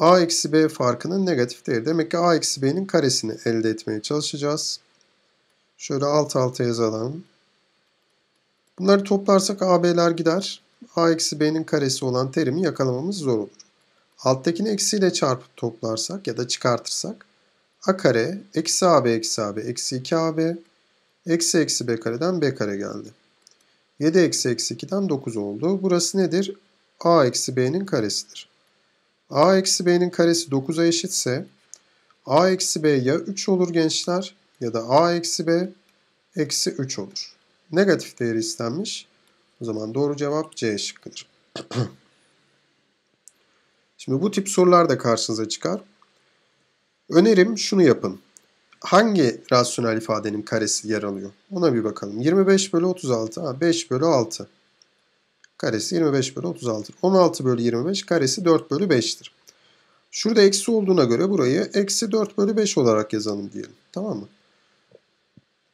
a eksi b farkının negatif değeri. Demek ki a eksi b'nin karesini elde etmeye çalışacağız. Şöyle alt alta yazalım. Bunları toplarsak a b'ler gider. a eksi b'nin karesi olan terimi yakalamamız zor olur. Alttakini eksiyle çarpıp toplarsak ya da çıkartırsak a kare eksi ab eksi ab eksi 2ab eksi eksi b kareden b kare geldi. 7 eksi eksi 2'den 9 oldu. Burası nedir? a eksi b'nin karesidir a eksi b'nin karesi 9'a eşitse a eksi b ya 3 olur gençler ya da a eksi b eksi 3 olur. Negatif değeri istenmiş. O zaman doğru cevap C şıkkıdır. Şimdi bu tip sorular da karşınıza çıkar. Önerim şunu yapın. Hangi rasyonel ifadenin karesi yer alıyor? Ona bir bakalım. 25 bölü 36. Ha, 5 bölü 6. Karesi 25 bölü 36. 16 bölü 25 karesi 4 bölü 5'tir. Şurada eksi olduğuna göre burayı eksi 4 bölü 5 olarak yazalım diyelim. Tamam mı?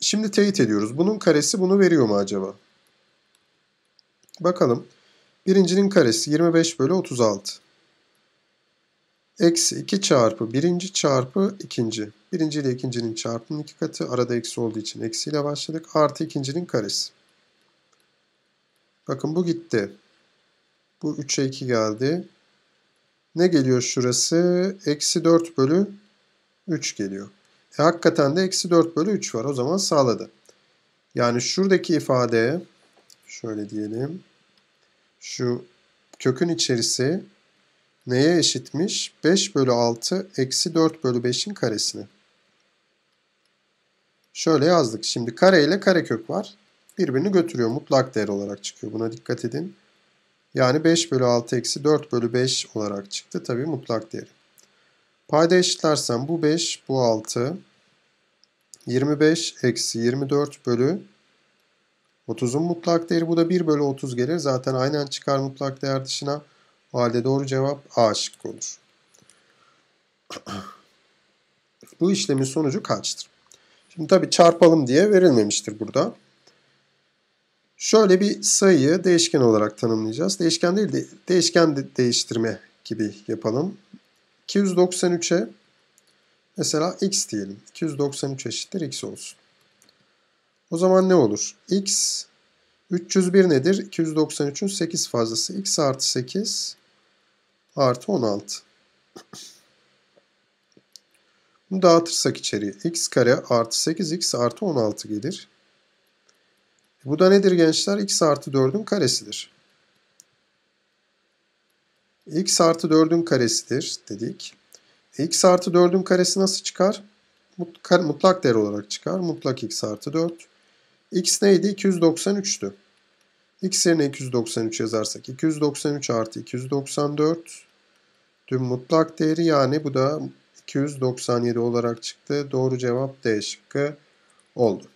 Şimdi teyit ediyoruz. Bunun karesi bunu veriyor mu acaba? Bakalım. Birincinin karesi 25 bölü 36. Eksi 2 çarpı birinci çarpı ikinci. Birinci ile ikincinin çarpımının iki katı. Arada eksi olduğu için eksiyle başladık. Artı ikincinin karesi. Bakın bu gitti. Bu 3'e 2 geldi. Ne geliyor şurası? Eksi 4 bölü 3 geliyor. E, hakikaten de eksi 4 bölü 3 var. O zaman sağladı. Yani şuradaki ifade şöyle diyelim. Şu kökün içerisi neye eşitmiş? 5 bölü 6 eksi 4 bölü 5'in karesine. Şöyle yazdık. Şimdi kare ile karekök var birbirini götürüyor. Mutlak değer olarak çıkıyor. Buna dikkat edin. Yani 5 bölü 6 eksi 4 bölü 5 olarak çıktı. Tabi mutlak değeri. Payda eşitlersem bu 5, bu 6. 25 eksi 24 bölü 30'un mutlak değeri. Bu da 1 bölü 30 gelir. Zaten aynen çıkar mutlak değer dışına. O halde doğru cevap A şıkkı olur. bu işlemin sonucu kaçtır? Şimdi tabi çarpalım diye verilmemiştir burada. Şöyle bir sayıyı değişken olarak tanımlayacağız. Değişken değil de değişken de değiştirme gibi yapalım. 293'e mesela x diyelim. 293 eşittir x olsun. O zaman ne olur? x 301 nedir? 293'ün 8 fazlası. x artı 8 artı 16. Bunu dağıtırsak içeriye x kare artı 8 x artı 16 gelir. Bu da nedir gençler? x artı 4'ün karesidir. x artı 4'ün karesidir dedik. x artı 4'ün karesi nasıl çıkar? Mutlak değer olarak çıkar. Mutlak x artı 4. x neydi? 293'tü. x yerine 293 yazarsak 293 artı 294 Dün mutlak değeri yani bu da 297 olarak çıktı. Doğru cevap D şıkkı oldu.